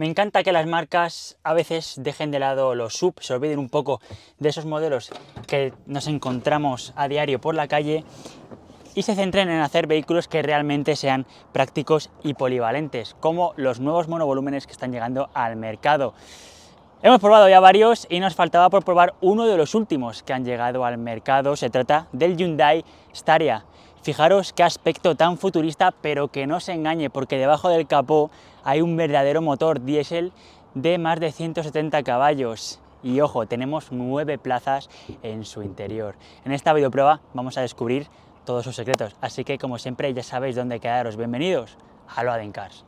Me encanta que las marcas a veces dejen de lado los sub, se olviden un poco de esos modelos que nos encontramos a diario por la calle y se centren en hacer vehículos que realmente sean prácticos y polivalentes, como los nuevos monovolúmenes que están llegando al mercado. Hemos probado ya varios y nos faltaba por probar uno de los últimos que han llegado al mercado. Se trata del Hyundai Staria. Fijaros qué aspecto tan futurista, pero que no se engañe, porque debajo del capó hay un verdadero motor diésel de más de 170 caballos. Y ojo, tenemos nueve plazas en su interior. En esta videoprueba vamos a descubrir todos sus secretos, así que como siempre ya sabéis dónde quedaros. Bienvenidos a Loaden Cars.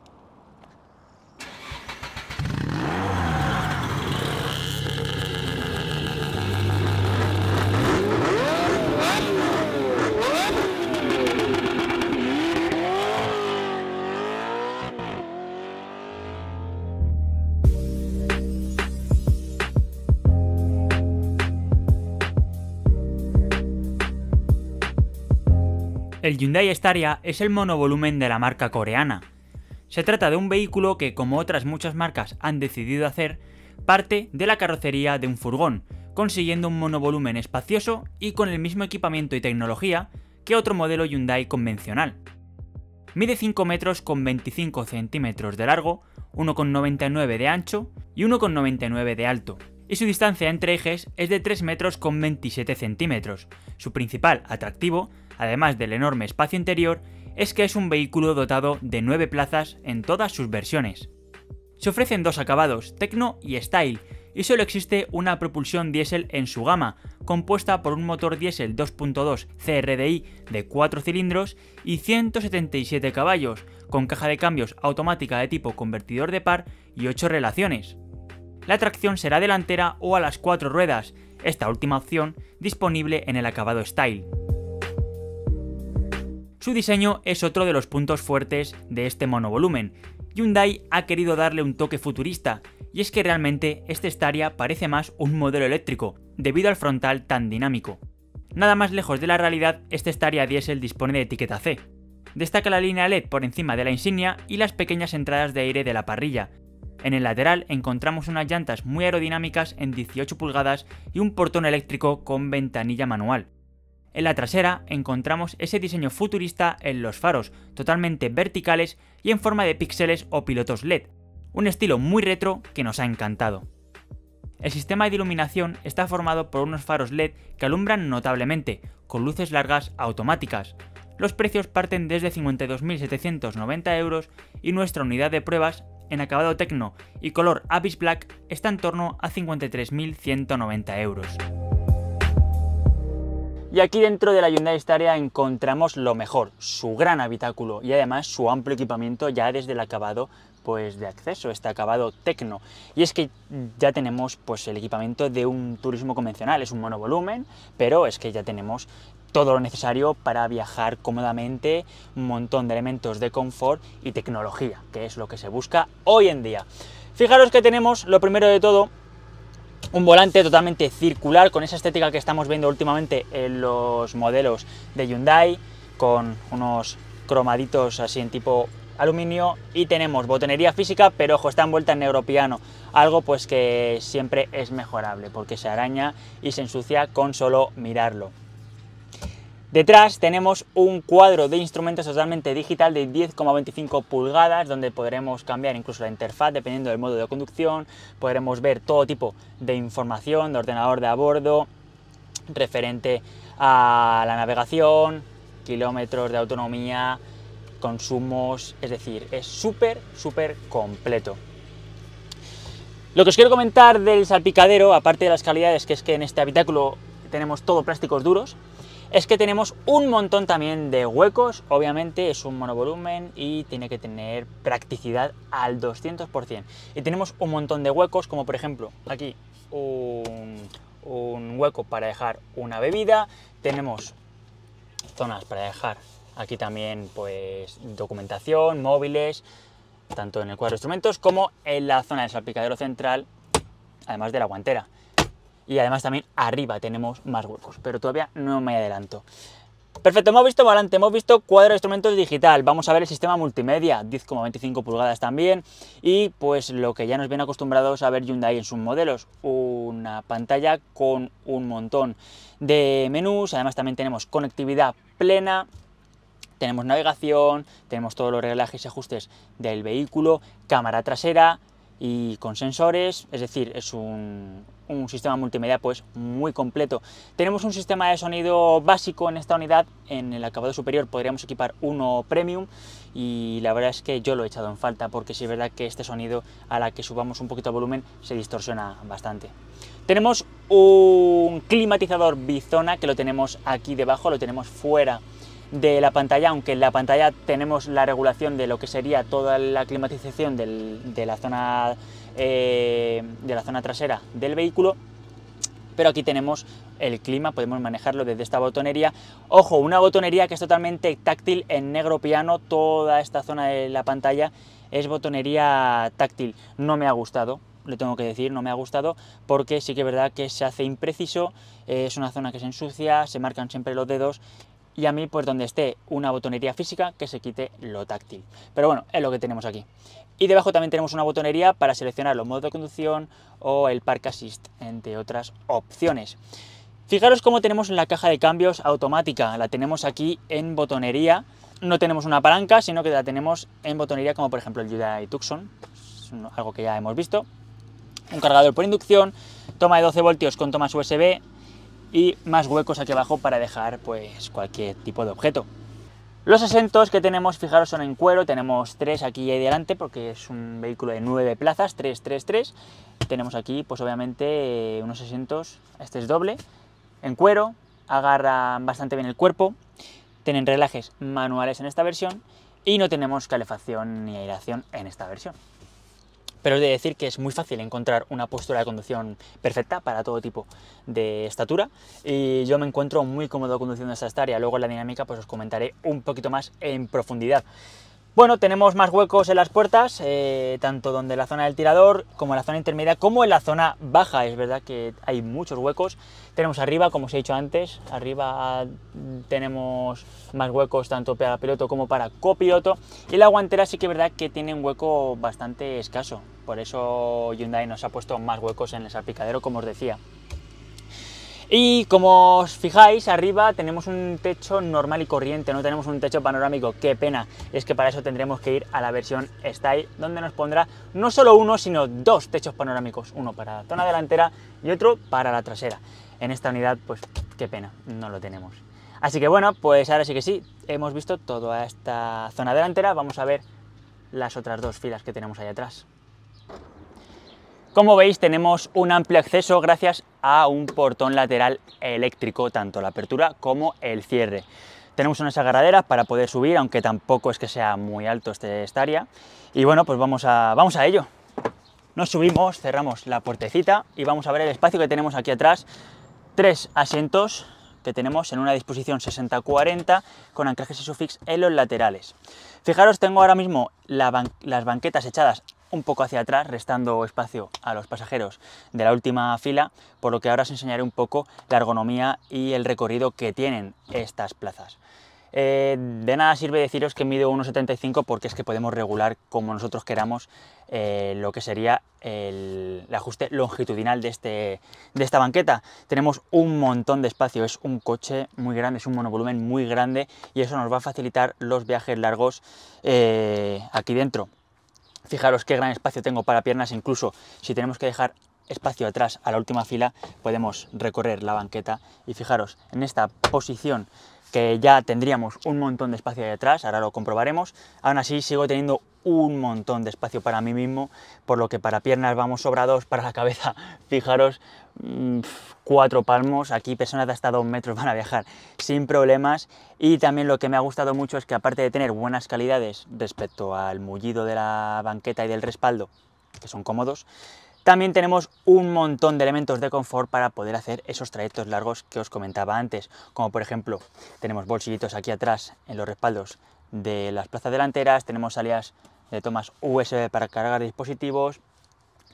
El Hyundai Staria es el monovolumen de la marca coreana. Se trata de un vehículo que, como otras muchas marcas han decidido hacer, parte de la carrocería de un furgón, consiguiendo un monovolumen espacioso y con el mismo equipamiento y tecnología que otro modelo Hyundai convencional. Mide 5 metros con 25 centímetros de largo, 1,99 de ancho y 1,99 de alto, y su distancia entre ejes es de 3 metros con 27 centímetros. Su principal atractivo además del enorme espacio interior, es que es un vehículo dotado de 9 plazas en todas sus versiones. Se ofrecen dos acabados, Tecno y Style, y solo existe una propulsión diésel en su gama, compuesta por un motor diésel 2.2 CRDI de 4 cilindros y 177 caballos, con caja de cambios automática de tipo convertidor de par y 8 relaciones. La tracción será delantera o a las 4 ruedas, esta última opción disponible en el acabado Style. Su diseño es otro de los puntos fuertes de este monovolumen. Hyundai ha querido darle un toque futurista, y es que realmente este Staria parece más un modelo eléctrico, debido al frontal tan dinámico. Nada más lejos de la realidad, este Staria Diesel dispone de etiqueta C. Destaca la línea LED por encima de la insignia y las pequeñas entradas de aire de la parrilla. En el lateral encontramos unas llantas muy aerodinámicas en 18 pulgadas y un portón eléctrico con ventanilla manual. En la trasera encontramos ese diseño futurista en los faros, totalmente verticales y en forma de píxeles o pilotos LED, un estilo muy retro que nos ha encantado. El sistema de iluminación está formado por unos faros LED que alumbran notablemente, con luces largas automáticas. Los precios parten desde 52.790 euros y nuestra unidad de pruebas en acabado tecno y color Abyss Black está en torno a 53.190 euros. Y aquí dentro de la Hyundai Staria encontramos lo mejor, su gran habitáculo y además su amplio equipamiento ya desde el acabado pues de acceso, este acabado tecno. Y es que ya tenemos pues el equipamiento de un turismo convencional, es un monovolumen, pero es que ya tenemos todo lo necesario para viajar cómodamente, un montón de elementos de confort y tecnología, que es lo que se busca hoy en día. Fijaros que tenemos lo primero de todo un volante totalmente circular con esa estética que estamos viendo últimamente en los modelos de Hyundai con unos cromaditos así en tipo aluminio y tenemos botonería física pero ojo está envuelta en negro algo pues que siempre es mejorable porque se araña y se ensucia con solo mirarlo Detrás tenemos un cuadro de instrumentos totalmente digital de 10,25 pulgadas donde podremos cambiar incluso la interfaz dependiendo del modo de conducción, podremos ver todo tipo de información de ordenador de abordo referente a la navegación, kilómetros de autonomía, consumos, es decir, es súper, súper completo. Lo que os quiero comentar del salpicadero, aparte de las calidades, que es que en este habitáculo tenemos todo plásticos duros, es que tenemos un montón también de huecos, obviamente es un monovolumen y tiene que tener practicidad al 200%. Y tenemos un montón de huecos, como por ejemplo aquí un, hueco para dejar una bebida, tenemos zonas para dejar aquí también pues documentación, móviles, tanto en el cuadro de instrumentos como en la zona del salpicadero central, además de la guantera y además también arriba tenemos más huecos, pero todavía no me adelanto. Perfecto, hemos visto volante, hemos visto cuadro de instrumentos digital, vamos a ver el sistema multimedia, 10,25 pulgadas también, y pues lo que ya nos vienen acostumbrados a ver Hyundai en sus modelos, una pantalla con un montón de menús, además también tenemos conectividad plena, tenemos navegación, tenemos todos los reglajes y ajustes del vehículo, cámara trasera, y con sensores, es decir, es un, sistema multimedia pues muy completo. Tenemos un sistema de sonido básico en esta unidad, en el acabado superior podríamos equipar uno premium y la verdad es que yo lo he echado en falta porque si es verdad que este sonido a la que subamos un poquito de volumen se distorsiona bastante. Tenemos un climatizador Bizona que lo tenemos aquí debajo, lo tenemos fuera de la pantalla, aunque en la pantalla tenemos la regulación de lo que sería toda la climatización de, la zona, eh, de la zona trasera del vehículo, pero aquí tenemos el clima, podemos manejarlo desde esta botonería. Ojo, una botonería que es totalmente táctil en negro piano, toda esta zona de la pantalla es botonería táctil. No me ha gustado, le tengo que decir, no me ha gustado, porque sí que es verdad que se hace impreciso, eh, es una zona que se ensucia, se marcan siempre los dedos y a mí pues donde esté una botonería física que se quite lo táctil. Pero bueno, es lo que tenemos aquí. Y debajo también tenemos una botonería para seleccionar los modos de conducción o el Park Assist, entre otras opciones. Fijaros cómo tenemos la caja de cambios automática, la tenemos aquí en botonería. No tenemos una palanca, sino que la tenemos en botonería como por ejemplo el Hyundai Tucson, algo que ya hemos visto. Un cargador por inducción, toma de 12 voltios con tomas USB, y más huecos aquí abajo para dejar pues cualquier tipo de objeto. Los asientos que tenemos, fijaros, son en cuero, tenemos tres aquí y delante porque es un vehículo de nueve plazas, tres tres tres Tenemos aquí pues obviamente eh, unos asientos, este es doble, en cuero, agarran bastante bien el cuerpo, tienen relajes manuales en esta versión y no tenemos calefacción ni aireación en esta versión pero he de decir que es muy fácil encontrar una postura de conducción perfecta para todo tipo de estatura y yo me encuentro muy cómodo conduciendo esta área. Luego la dinámica pues os comentaré un poquito más en profundidad. Bueno, tenemos más huecos en las puertas, eh, tanto donde la zona del tirador como en la zona intermedia, como en la zona baja. Es verdad que hay muchos huecos. Tenemos arriba, como os he dicho antes, arriba tenemos más huecos tanto para piloto como para copiloto. Y la guantera sí que es verdad que tiene un hueco bastante escaso. Por eso Hyundai nos ha puesto más huecos en el salpicadero, como os decía. Y como os fijáis, arriba tenemos un techo normal y corriente, no tenemos un techo panorámico. Qué pena, es que para eso tendremos que ir a la versión Style, donde nos pondrá no solo uno, sino dos techos panorámicos, uno para la zona delantera y otro para la trasera. En esta unidad, pues qué pena, no lo tenemos. Así que bueno, pues ahora sí que sí, hemos visto toda esta zona delantera, vamos a ver las otras dos filas que tenemos ahí atrás. Como veis tenemos un amplio acceso gracias a un portón lateral eléctrico, tanto la apertura como el cierre. Tenemos una agarraderas para poder subir, aunque tampoco es que sea muy alto este, esta área. Y bueno, pues vamos a, vamos a ello. Nos subimos, cerramos la puertecita y vamos a ver el espacio que tenemos aquí atrás. Tres asientos que tenemos en una disposición 60-40 con anclajes sufix en los laterales. Fijaros, tengo ahora mismo las banquetas echadas un poco hacia atrás, restando espacio a los pasajeros de la última fila, por lo que ahora os enseñaré un poco la ergonomía y el recorrido que tienen estas plazas. Eh, de nada sirve deciros que mido 1,75 porque es que podemos regular como nosotros queramos eh, lo que sería el, ajuste longitudinal de, este, de esta banqueta. Tenemos un montón de espacio, es un coche muy grande, es un monovolumen muy grande y eso nos va a facilitar los viajes largos eh, aquí dentro. Fijaros qué gran espacio tengo para piernas, incluso si tenemos que dejar espacio atrás a la última fila, podemos recorrer la banqueta y fijaros en esta posición que ya tendríamos un montón de espacio detrás, ahora lo comprobaremos, aún así sigo teniendo un montón de espacio para mí mismo, por lo que para piernas vamos sobrados, para la cabeza, fijaros, Mm, cuatro palmos, aquí personas de hasta dos metros van a viajar sin problemas y también lo que me ha gustado mucho es que aparte de tener buenas calidades respecto al mullido de la banqueta y del respaldo, que son cómodos, también tenemos un montón de elementos de confort para poder hacer esos trayectos largos que os comentaba antes, como por ejemplo tenemos bolsillitos aquí atrás en los respaldos de las plazas delanteras, tenemos salidas de tomas USB para cargar dispositivos,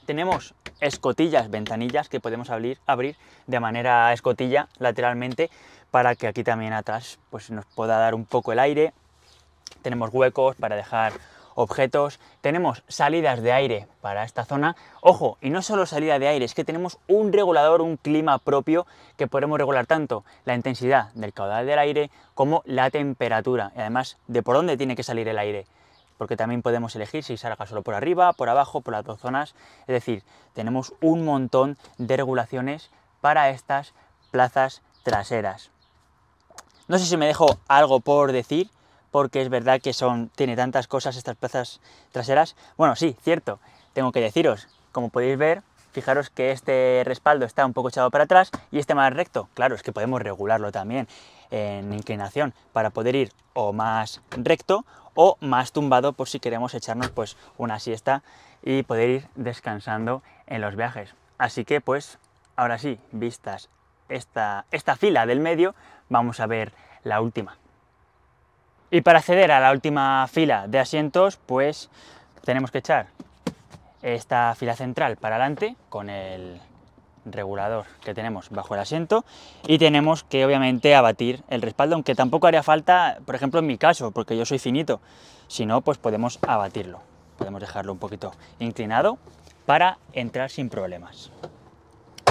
tenemos escotillas, ventanillas que podemos abrir, abrir de manera escotilla lateralmente para que aquí también atrás pues, nos pueda dar un poco el aire. Tenemos huecos para dejar objetos, tenemos salidas de aire para esta zona. Ojo, y no solo salida de aire, es que tenemos un regulador, un clima propio que podemos regular tanto la intensidad del caudal del aire como la temperatura y además de por dónde tiene que salir el aire porque también podemos elegir si salga solo por arriba, por abajo, por las dos zonas. Es decir, tenemos un montón de regulaciones para estas plazas traseras. No sé si me dejo algo por decir, porque es verdad que son, tiene tantas cosas estas plazas traseras. Bueno, sí, cierto, tengo que deciros, como podéis ver, fijaros que este respaldo está un poco echado para atrás y este más recto. Claro, es que podemos regularlo también en inclinación para poder ir o más recto o más tumbado por si queremos echarnos pues una siesta y poder ir descansando en los viajes. Así que pues ahora sí, vistas esta, esta fila del medio, vamos a ver la última. Y para acceder a la última fila de asientos, pues tenemos que echar esta fila central para adelante con el regulador que tenemos bajo el asiento y tenemos que obviamente abatir el respaldo, aunque tampoco haría falta, por ejemplo en mi caso, porque yo soy finito, si no pues podemos abatirlo, podemos dejarlo un poquito inclinado para entrar sin problemas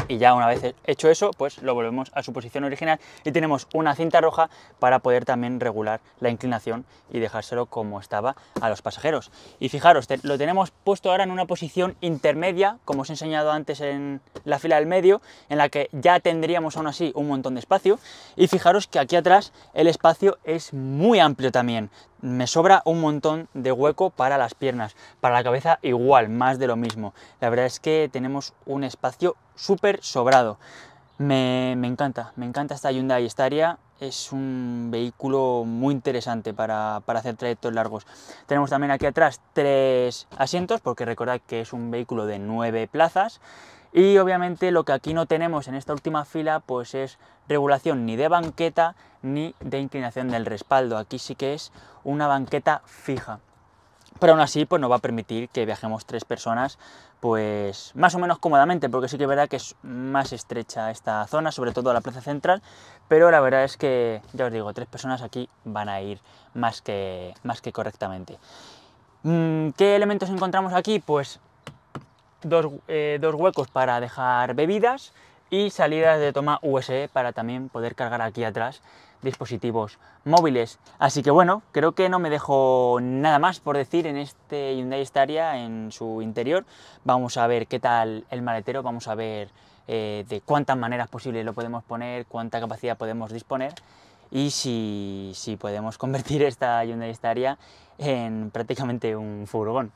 y ya una vez hecho eso, pues lo volvemos a su posición original y tenemos una cinta roja para poder también regular la inclinación y dejárselo como estaba a los pasajeros. Y fijaros, lo tenemos puesto ahora en una posición intermedia, como os he enseñado antes en la fila del medio, en la que ya tendríamos aún así un montón de espacio. Y fijaros que aquí atrás el espacio es muy amplio también me sobra un montón de hueco para las piernas, para la cabeza igual, más de lo mismo. La verdad es que tenemos un espacio súper sobrado. Me, me, encanta, me encanta esta Hyundai Staria, es un vehículo muy interesante para, para, hacer trayectos largos. Tenemos también aquí atrás tres asientos, porque recordad que es un vehículo de nueve plazas, y obviamente lo que aquí no tenemos en esta última fila pues es regulación ni de banqueta ni de inclinación del respaldo. Aquí sí que es una banqueta fija. Pero aún así pues nos va a permitir que viajemos tres personas pues más o menos cómodamente porque sí que es verdad que es más estrecha esta zona, sobre todo la plaza central, pero la verdad es que ya os digo, tres personas aquí van a ir más que, más que correctamente. Mm, ¿Qué elementos encontramos aquí? Pues dos, eh, dos huecos para dejar bebidas y salidas de toma USB e para también poder cargar aquí atrás dispositivos móviles. Así que bueno, creo que no me dejo nada más por decir en este Hyundai Staria, en su interior. Vamos a ver qué tal el maletero, vamos a ver eh, de cuántas maneras posibles lo podemos poner, cuánta capacidad podemos disponer y si, si podemos convertir esta Hyundai Staria en prácticamente un furgón.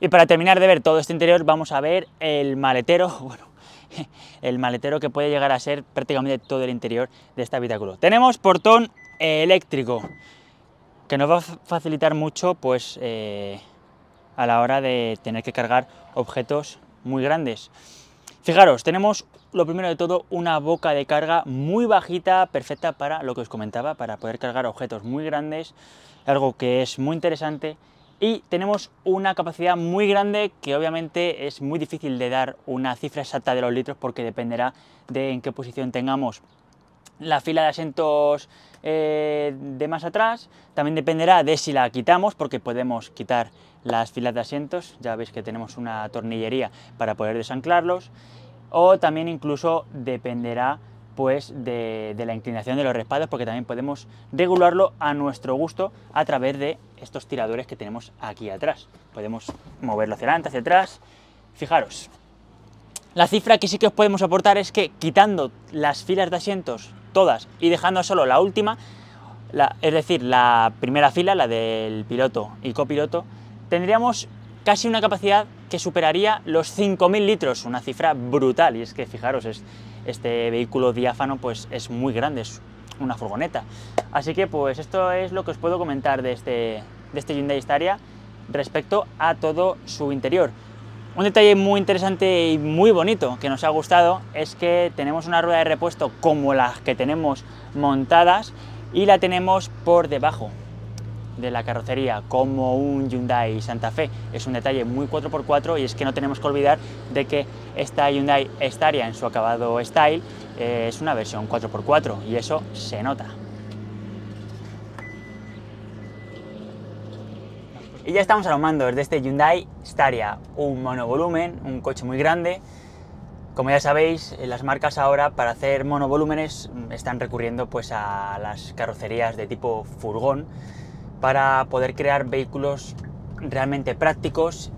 Y para terminar de ver todo este interior vamos a ver el maletero, bueno, el maletero que puede llegar a ser prácticamente todo el interior de este habitáculo. Tenemos portón eléctrico, que nos va a facilitar mucho pues, eh, a la hora de tener que cargar objetos muy grandes. Fijaros, tenemos lo primero de todo una boca de carga muy bajita, perfecta para lo que os comentaba, para poder cargar objetos muy grandes, algo que es muy interesante y tenemos una capacidad muy grande que obviamente es muy difícil de dar una cifra exacta de los litros porque dependerá de en qué posición tengamos la fila de asientos eh, de más atrás. También dependerá de si la quitamos, porque podemos quitar las filas de asientos. Ya veis que tenemos una tornillería para poder desanclarlos. O también incluso dependerá pues de, la inclinación de los respaldos porque también podemos regularlo a nuestro gusto a través de estos tiradores que tenemos aquí atrás. Podemos moverlo hacia adelante, hacia atrás. Fijaros, la cifra que sí que os podemos aportar es que quitando las filas de asientos todas y dejando solo la última, es decir, la primera fila, la del piloto y copiloto, tendríamos casi una capacidad que superaría los 5.000 litros, una cifra brutal. Y es que, fijaros, es, este vehículo diáfano pues es muy grande, es una furgoneta. Así que pues esto es lo que os puedo comentar de este, de este Hyundai Staria respecto a todo su interior. Un detalle muy interesante y muy bonito que nos ha gustado es que tenemos una rueda de repuesto como las que tenemos montadas y la tenemos por debajo de la carrocería como un Hyundai Santa Fe es un detalle muy 4x4 y es que no tenemos que olvidar de que esta Hyundai Staria en su acabado Style eh, es una versión 4x4 y eso se nota. Y ya estamos a los de este Hyundai Staria, un monovolumen, un coche muy grande. Como ya sabéis, eh, las marcas ahora para hacer monovolúmenes mm, están recurriendo pues a las carrocerías de tipo furgón para poder crear vehículos realmente prácticos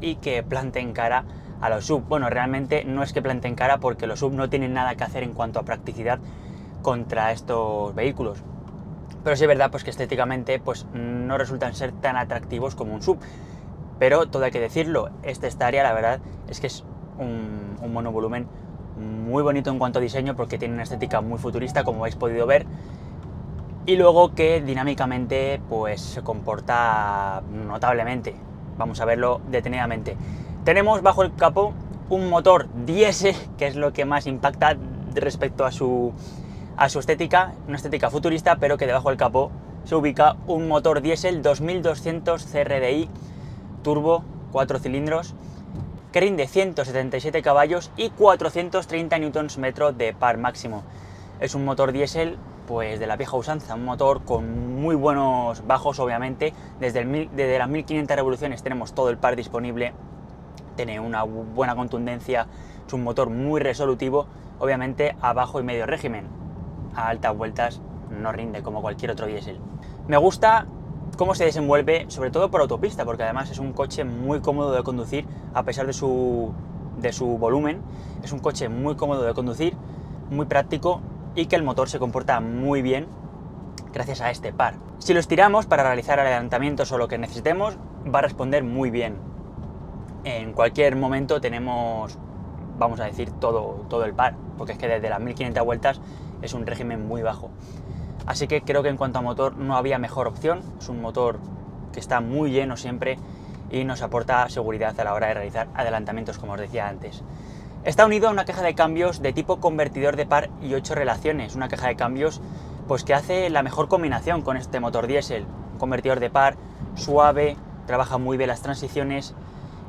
y que planten cara a los sub. Bueno, realmente no es que planten cara porque los sub no tienen nada que hacer en cuanto a practicidad contra estos vehículos. Pero sí es verdad pues que estéticamente pues no resultan ser tan atractivos como un sub. Pero todo hay que decirlo, este Staria la verdad es que es un, un monovolumen muy bonito en cuanto a diseño porque tiene una estética muy futurista como habéis podido ver y luego que dinámicamente pues se comporta notablemente. Vamos a verlo detenidamente. Tenemos bajo el capó un motor diésel, que es lo que más impacta respecto a su, a su estética, una estética futurista, pero que debajo del capó se ubica un motor diésel 2200 CRDI turbo 4 cilindros que de 177 caballos y 430 Nm de par máximo. Es un motor diésel pues de la vieja usanza, un motor con muy buenos bajos obviamente, desde, el las 1500 revoluciones tenemos todo el par disponible, tiene una buena contundencia, es un motor muy resolutivo, obviamente a bajo y medio régimen, a altas vueltas no rinde como cualquier otro diésel. Me gusta cómo se desenvuelve, sobre todo por autopista, porque además es un coche muy cómodo de conducir a pesar de su, de su volumen, es un coche muy cómodo de conducir, muy práctico, y que el motor se comporta muy bien gracias a este par. Si lo estiramos para realizar adelantamientos o lo que necesitemos, va a responder muy bien. En cualquier momento tenemos, vamos a decir, todo, todo el par, porque es que desde las 1500 vueltas es un régimen muy bajo. Así que creo que en cuanto a motor no había mejor opción, es un motor que está muy lleno siempre y nos aporta seguridad a la hora de realizar adelantamientos, como os decía antes. Está unido a una caja de cambios de tipo convertidor de par y 8 relaciones, una caja de cambios pues que hace la mejor combinación con este motor diésel. Convertidor de par, suave, trabaja muy bien las transiciones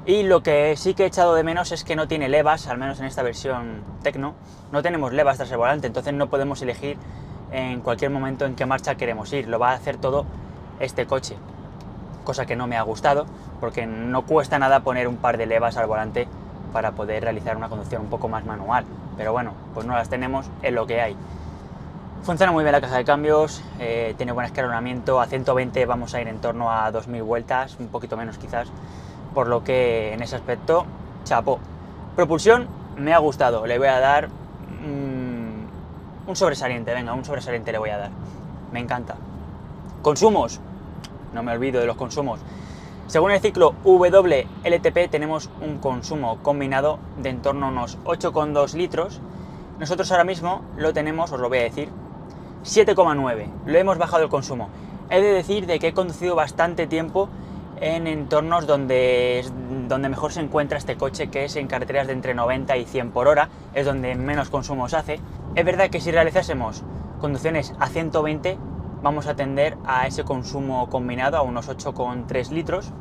y lo que sí que he echado de menos es que no tiene levas, al menos en esta versión Tecno, no tenemos levas tras el volante, entonces no podemos elegir en cualquier momento en qué marcha queremos ir, lo va a hacer todo este coche, cosa que no me ha gustado porque no cuesta nada poner un par de levas al volante para poder realizar una conducción un poco más manual. Pero bueno, pues no las tenemos, en lo que hay. Funciona muy bien la caja de cambios, eh, tiene buen escalonamiento, a 120 vamos a ir en torno a 2.000 vueltas, un poquito menos quizás, por lo que en ese aspecto, chapo. Propulsión me ha gustado, le voy a dar mm, un sobresaliente, venga, un sobresaliente le voy a dar, me encanta. Consumos, no me olvido de los consumos, según el ciclo WLTP tenemos un consumo combinado de en torno a unos 8,2 litros. Nosotros ahora mismo lo tenemos, os lo voy a decir, 7,9. Lo hemos bajado el consumo. He de decir de que he conducido bastante tiempo en entornos donde, donde mejor se encuentra este coche, que es en carreteras de entre 90 y 100 por hora, es donde menos consumo se hace. Es verdad que si realizásemos conducciones a 120 vamos a tender a ese consumo combinado a unos 8,3 litros.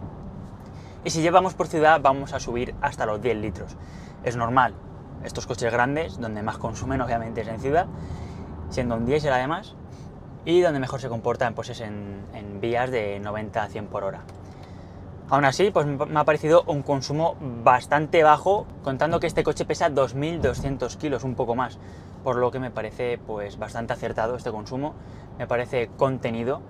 Y si llevamos por ciudad vamos a subir hasta los 10 litros. Es normal. Estos coches grandes, donde más consumen obviamente es en ciudad, siendo un diésel además, y donde mejor se comportan pues es en, en vías de 90 a 100 por hora. Aún así, pues me ha parecido un consumo bastante bajo, contando que este coche pesa 2.200 kilos, un poco más por lo que me parece pues bastante acertado este consumo, me parece contenido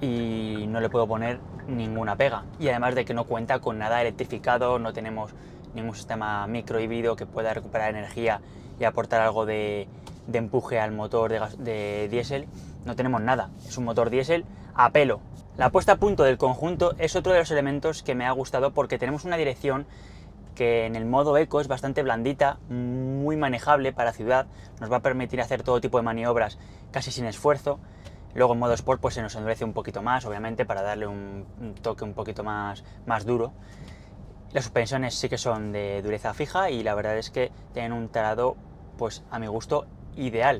y no le puedo poner ninguna pega. Y además de que no cuenta con nada electrificado, no tenemos ningún sistema microhíbrido que pueda recuperar energía y aportar algo de, empuje al motor de, de diésel, no tenemos nada. Es un motor diésel a pelo. La puesta a punto del conjunto es otro de los elementos que me ha gustado porque tenemos una dirección que en el modo eco es bastante blandita, muy manejable para ciudad, nos va a permitir hacer todo tipo de maniobras casi sin esfuerzo. Luego en modo sport pues se nos endurece un poquito más, obviamente, para darle un, toque un poquito más, más duro. Las suspensiones sí que son de dureza fija y la verdad es que tienen un tarado pues a mi gusto ideal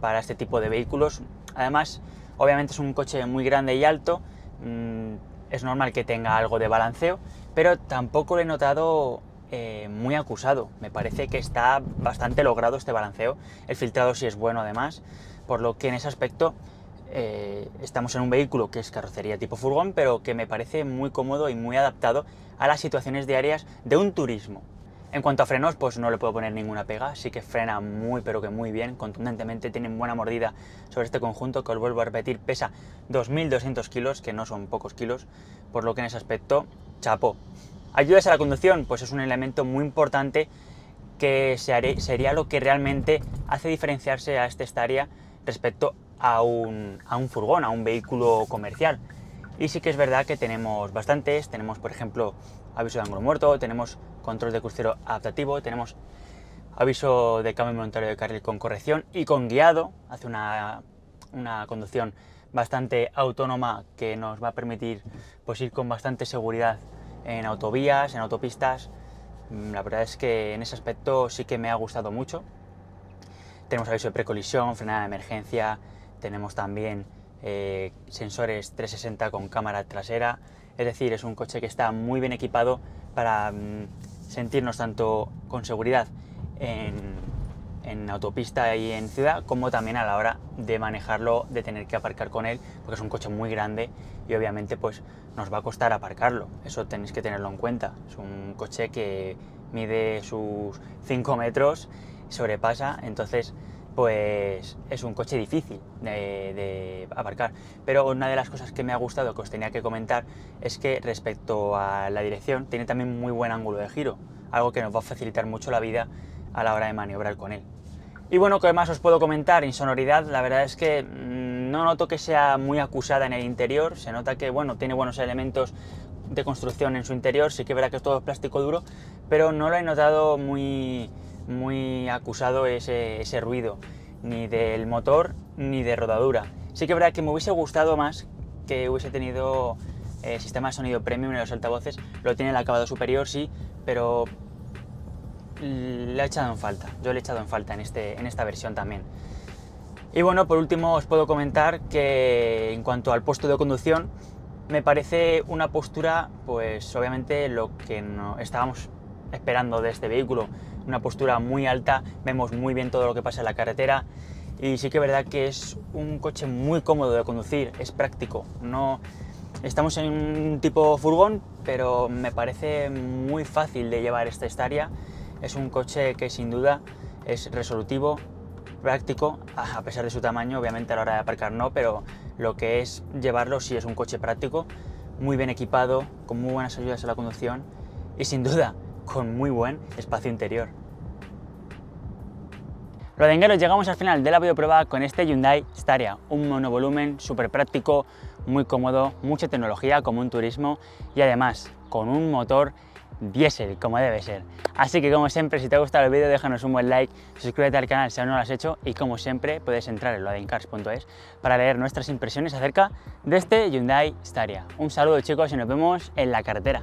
para este tipo de vehículos. Además, obviamente es un coche muy grande y alto, mm, es normal que tenga algo de balanceo, pero tampoco lo he notado eh, muy acusado. Me parece que está bastante logrado este balanceo. El filtrado sí es bueno además, por lo que en ese aspecto eh, estamos en un vehículo que es carrocería tipo furgón, pero que me parece muy cómodo y muy adaptado a las situaciones diarias de un turismo. En cuanto a frenos, pues no le puedo poner ninguna pega, sí que frena muy pero que muy bien, contundentemente tienen buena mordida sobre este conjunto que os vuelvo a repetir pesa 2.200 kilos, que no son pocos kilos, por lo que en ese aspecto, chapó. Ayudas a la conducción, pues es un elemento muy importante que sería lo que realmente hace diferenciarse a esta área respecto a un, furgón, a un vehículo comercial. Y sí que es verdad que tenemos bastantes, tenemos por ejemplo aviso de ángulo muerto, tenemos control de crucero adaptativo, tenemos aviso de cambio voluntario de carril con corrección y con guiado, hace una, conducción bastante autónoma que nos va a permitir pues, ir con bastante seguridad en autovías, en autopistas. Mm, la verdad es que en ese aspecto sí que me ha gustado mucho. Tenemos aviso de precolisión, frenada de emergencia, tenemos también eh, sensores 360 con cámara trasera. Es decir, es un coche que está muy bien equipado para mm, sentirnos tanto con seguridad en, en autopista y en ciudad, como también a la hora de manejarlo, de tener que aparcar con él, porque es un coche muy grande y obviamente pues nos va a costar aparcarlo. Eso tenéis que tenerlo en cuenta. Es un coche que mide sus 5 metros, sobrepasa, entonces pues es un coche difícil de, de, aparcar. Pero una de las cosas que me ha gustado, que os tenía que comentar, es que respecto a la dirección, tiene también muy buen ángulo de giro, algo que nos va a facilitar mucho la vida a la hora de maniobrar con él. Y bueno, que más os puedo comentar? en sonoridad la verdad es que mm, no noto que sea muy acusada en el interior, se nota que, bueno, tiene buenos elementos de construcción en su interior, sí que verá que es todo plástico duro, pero no lo he notado muy, muy acusado ese, ruido, ni del motor ni de rodadura. Sí que verá que me hubiese gustado más que hubiese tenido el eh, sistema de sonido premium en los altavoces, lo tiene el acabado superior, sí, pero le ha echado en falta, yo le he echado en falta en, este, en esta versión también. Y bueno, por último os puedo comentar que en cuanto al puesto de conducción, me parece una postura, pues obviamente lo que estábamos esperando de este vehículo, una postura muy alta, vemos muy bien todo lo que pasa en la carretera y sí que es verdad que es un coche muy cómodo de conducir, es práctico, no estamos en un tipo furgón, pero me parece muy fácil de llevar esta estaria es un coche que sin duda es resolutivo, práctico, a pesar de su tamaño, obviamente a la hora de aparcar no, pero lo que es llevarlo sí es un coche práctico, muy bien equipado, con muy buenas ayudas a la conducción y sin duda con muy buen espacio interior. Rodengueros, llegamos al final de la videoprueba con este Hyundai Staria, un monovolumen súper práctico, muy cómodo, mucha tecnología como un turismo y además con un motor diésel, como debe ser. Así que como siempre, si te ha gustado el vídeo, déjanos un buen like, suscríbete al canal si aún no lo has hecho y como siempre puedes entrar en loadingcars.es para leer nuestras impresiones acerca de este Hyundai Staria. Un saludo chicos y nos vemos en la carretera.